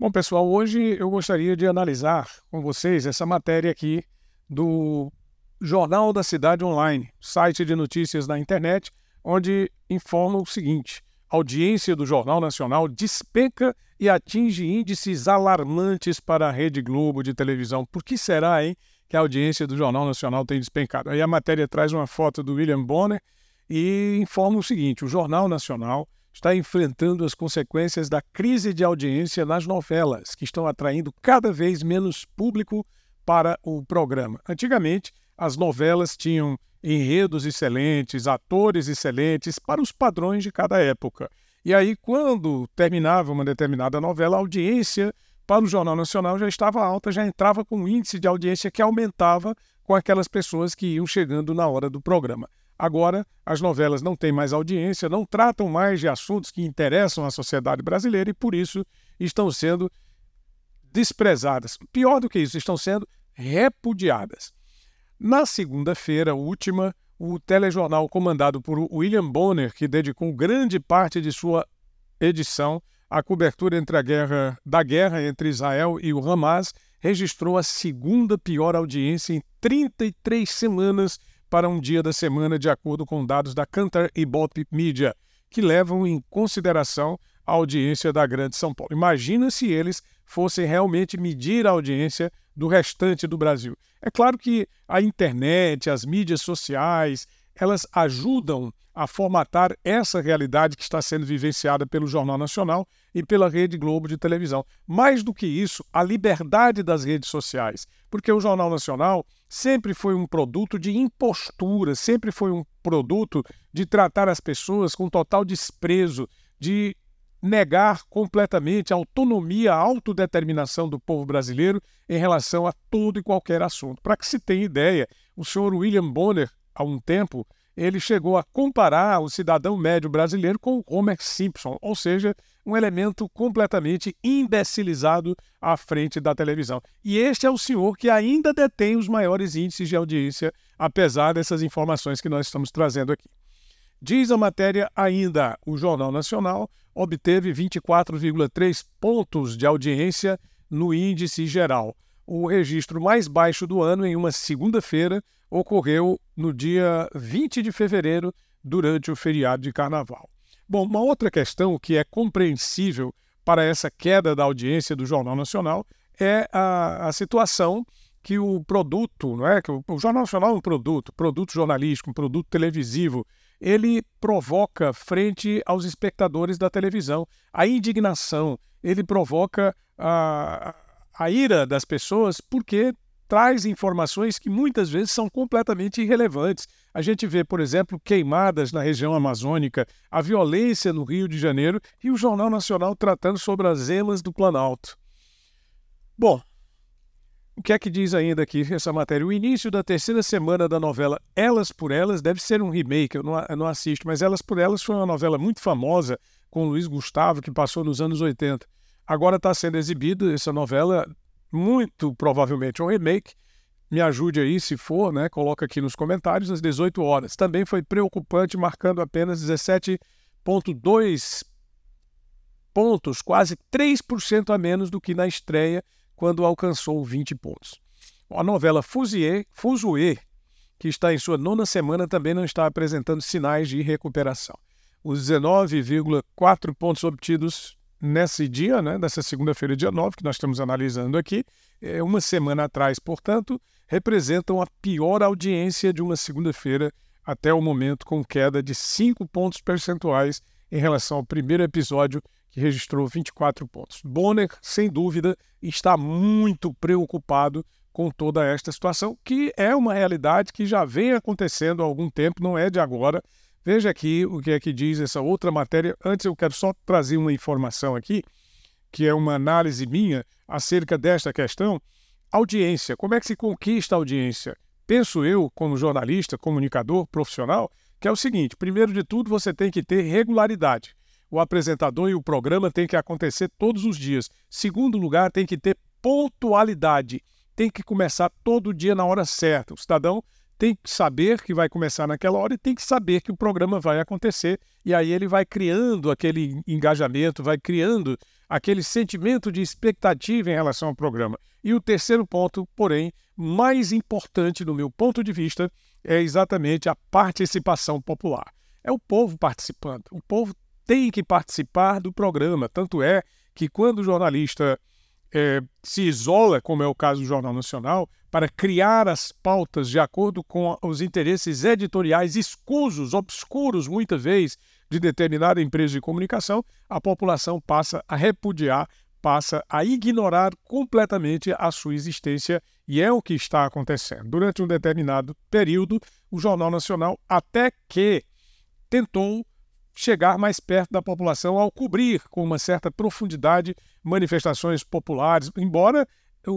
Bom, pessoal, hoje eu gostaria de analisar com vocês essa matéria aqui do Jornal da Cidade Online, site de notícias na internet, onde informa o seguinte: a audiência do Jornal Nacional despenca e atinge índices alarmantes para a Rede Globo de televisão. Por que será, hein, que a audiência do Jornal Nacional tem despencado? Aí a matéria traz uma foto do William Bonner e informa o seguinte: o Jornal Nacional está enfrentando as consequências da crise de audiência nas novelas, que estão atraindo cada vez menos público para o programa. Antigamente, as novelas tinham enredos excelentes, atores excelentes, para os padrões de cada época. E aí, quando terminava uma determinada novela, a audiência para o Jornal Nacional já estava alta, já entrava com um índice de audiência que aumentava com aquelas pessoas que iam chegando na hora do programa. Agora, as novelas não têm mais audiência, não tratam mais de assuntos que interessam à sociedade brasileira e, por isso, estão sendo desprezadas. Pior do que isso, estão sendo repudiadas. Na segunda-feira última, o telejornal comandado por William Bonner, que dedicou grande parte de sua edição à cobertura entre a guerra, da guerra entre Israel e o Hamas, registrou a segunda pior audiência em 33 semanas para um dia da semana, de acordo com dados da Cantar e Bop Media, que levam em consideração a audiência da Grande São Paulo. Imagina se eles fossem realmente medir a audiência do restante do Brasil. É claro que a internet, as mídias sociais, elas ajudam a formatar essa realidade que está sendo vivenciada pelo Jornal Nacional e pela Rede Globo de televisão. Mais do que isso, a liberdade das redes sociais, porque o Jornal Nacional sempre foi um produto de impostura, sempre foi um produto de tratar as pessoas com total desprezo, de negar completamente a autonomia, a autodeterminação do povo brasileiro em relação a todo e qualquer assunto. Para que se tenha ideia, o senhor William Bonner, há um tempo, ele chegou a comparar o cidadão médio brasileiro com Homer Simpson, ou seja, um elemento completamente imbecilizado à frente da televisão. E este é o senhor que ainda detém os maiores índices de audiência, apesar dessas informações que nós estamos trazendo aqui. Diz a matéria ainda, o Jornal Nacional obteve 24,3 pontos de audiência no índice geral, o registro mais baixo do ano em uma segunda-feira, ocorreu no dia 20 de fevereiro, durante o feriado de carnaval. Bom, uma outra questão que é compreensível para essa queda da audiência do Jornal Nacional é a, a situação que o produto, não é? Que o, o Jornal Nacional é um produto, produto jornalístico, um produto televisivo, ele provoca frente aos espectadores da televisão a indignação, ele provoca a, a ira das pessoas porque traz informações que muitas vezes são completamente irrelevantes. A gente vê, por exemplo, queimadas na região amazônica, a violência no Rio de Janeiro e o Jornal Nacional tratando sobre as emas do Planalto. Bom, o que é que diz ainda aqui essa matéria? O início da terceira semana da novela Elas por Elas deve ser um remake, eu não, eu não, assisto, mas Elas por Elas foi uma novela muito famosa com Luiz Gustavo, que passou nos anos 80. Agora está sendo exibida essa novela muito provavelmente um remake. Me ajude aí, se for, né? Coloca aqui nos comentários às 18 horas. Também foi preocupante, marcando apenas 17,2 pontos, quase 3% a menos do que na estreia, quando alcançou 20 pontos. A novela Fusier, Fuzue, que está em sua nona semana, também não está apresentando sinais de recuperação. Os 19,4 pontos obtidos nesse dia, né, nessa segunda-feira, dia 9, que nós estamos analisando aqui, é, uma semana atrás, portanto, representam a pior audiência de uma segunda-feira até o momento, com queda de 5 pontos percentuais em relação ao primeiro episódio, que registrou 24 pontos. Bonner, sem dúvida, está muito preocupado com toda esta situação, que é uma realidade que já vem acontecendo há algum tempo, não é de agora. Veja aqui o que é que diz essa outra matéria. Antes eu quero só trazer uma informação aqui, que é uma análise minha acerca desta questão. Audiência. Como é que se conquista a audiência? Penso eu, como jornalista, comunicador, profissional, que é o seguinte: primeiro de tudo, você tem que ter regularidade. O apresentador e o programa tem que acontecer todos os dias. Segundo lugar, tem que ter pontualidade. Tem que começar todo dia na hora certa. O cidadão tem que saber que vai começar naquela hora e tem que saber que o programa vai acontecer. E aí ele vai criando aquele engajamento, vai criando aquele sentimento de expectativa em relação ao programa. E o terceiro ponto, porém, mais importante do meu ponto de vista, é exatamente a participação popular. É o povo participando. O povo tem que participar do programa. Tanto é que quando o jornalista é, se isola, como é o caso do Jornal Nacional, para criar as pautas de acordo com os interesses editoriais escusos, obscuros, muitas vezes, de determinada empresa de comunicação, a população passa a repudiar, passa a ignorar completamente a sua existência e é o que está acontecendo. Durante um determinado período, o Jornal Nacional até que tentou chegar mais perto da população ao cobrir com uma certa profundidade manifestações populares, embora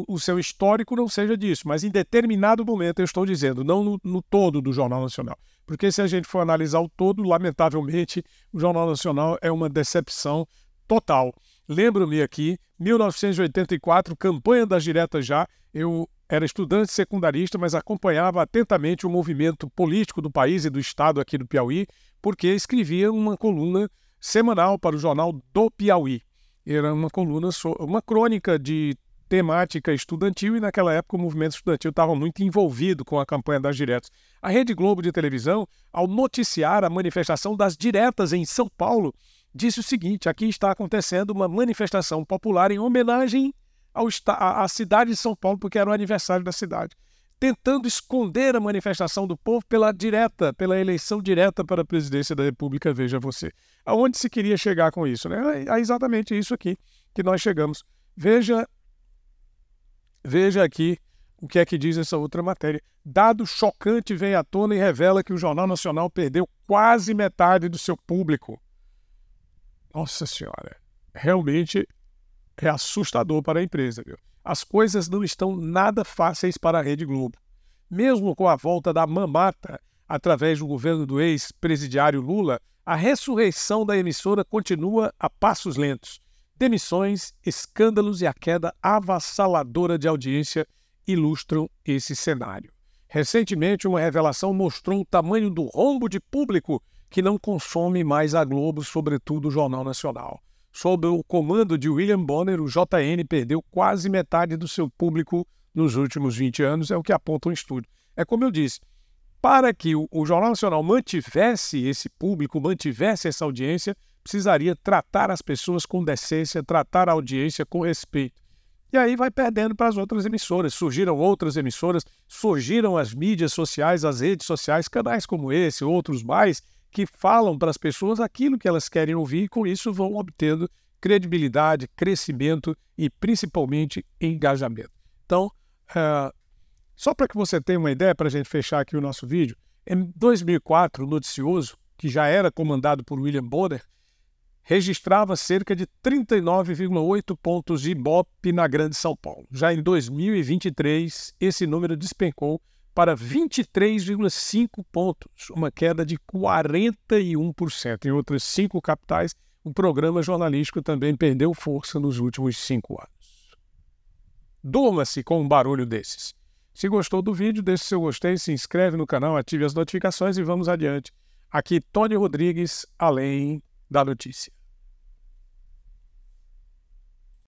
o, seu histórico não seja disso, mas em determinado momento eu estou dizendo, não no, no, todo do Jornal Nacional. Porque se a gente for analisar o todo, lamentavelmente, o Jornal Nacional é uma decepção total. Lembro-me aqui, 1984, campanha das diretas já, eu era estudante secundarista, mas acompanhava atentamente o movimento político do país e do estado aqui do Piauí, porque escrevia uma coluna semanal para o jornal do Piauí. Era uma coluna, uma crônica de temática estudantil e naquela época o movimento estudantil estava muito envolvido com a campanha das diretas. A Rede Globo de televisão, ao noticiar a manifestação das diretas em São Paulo, disse o seguinte: aqui está acontecendo uma manifestação popular em homenagem ao, à cidade de São Paulo, porque era o aniversário da cidade, tentando esconder a manifestação do povo pela direta, pela eleição direta para a presidência da República, veja você. Aonde se queria chegar com isso? Né? É, é exatamente isso aqui que nós chegamos. Veja, veja aqui o que é que diz essa outra matéria. Dado chocante vem à tona e revela que o Jornal Nacional perdeu quase metade do seu público. Nossa Senhora, realmente é assustador para a empresa. Viu? As coisas não estão nada fáceis para a Rede Globo. Mesmo com a volta da mamata através do governo do ex-presidiário Lula, a ressurreição da emissora continua a passos lentos. Demissões, escândalos e a queda avassaladora de audiência ilustram esse cenário. Recentemente, uma revelação mostrou o tamanho do rombo de público que não consome mais a Globo, sobretudo o Jornal Nacional sob o comando de William Bonner, o JN perdeu quase metade do seu público nos últimos 20 anos, é o que aponta um estudo. É como eu disse, para que o, o Jornal Nacional mantivesse esse público, mantivesse essa audiência, precisaria tratar as pessoas com decência, tratar a audiência com respeito. E aí vai perdendo para as outras emissoras. Surgiram outras emissoras, surgiram as mídias sociais, as redes sociais, canais como esse, outros mais, que falam para as pessoas aquilo que elas querem ouvir e com isso vão obtendo credibilidade, crescimento e principalmente engajamento. Então, uh, só para que você tenha uma ideia, para a gente fechar aqui o nosso vídeo, em 2004, o noticioso, que já era comandado por William Bonner, registrava cerca de 39,8 pontos de Ibope na Grande São Paulo. Já em 2023, esse número despencou para 23,5 pontos, uma queda de 41%. Em outras cinco capitais, o programa jornalístico também perdeu força nos últimos cinco anos. Durma-se com um barulho desses. Se gostou do vídeo, deixe seu gostei, se inscreve no canal, ative as notificações e vamos adiante. Aqui, Tony Rodrigues, além da notícia.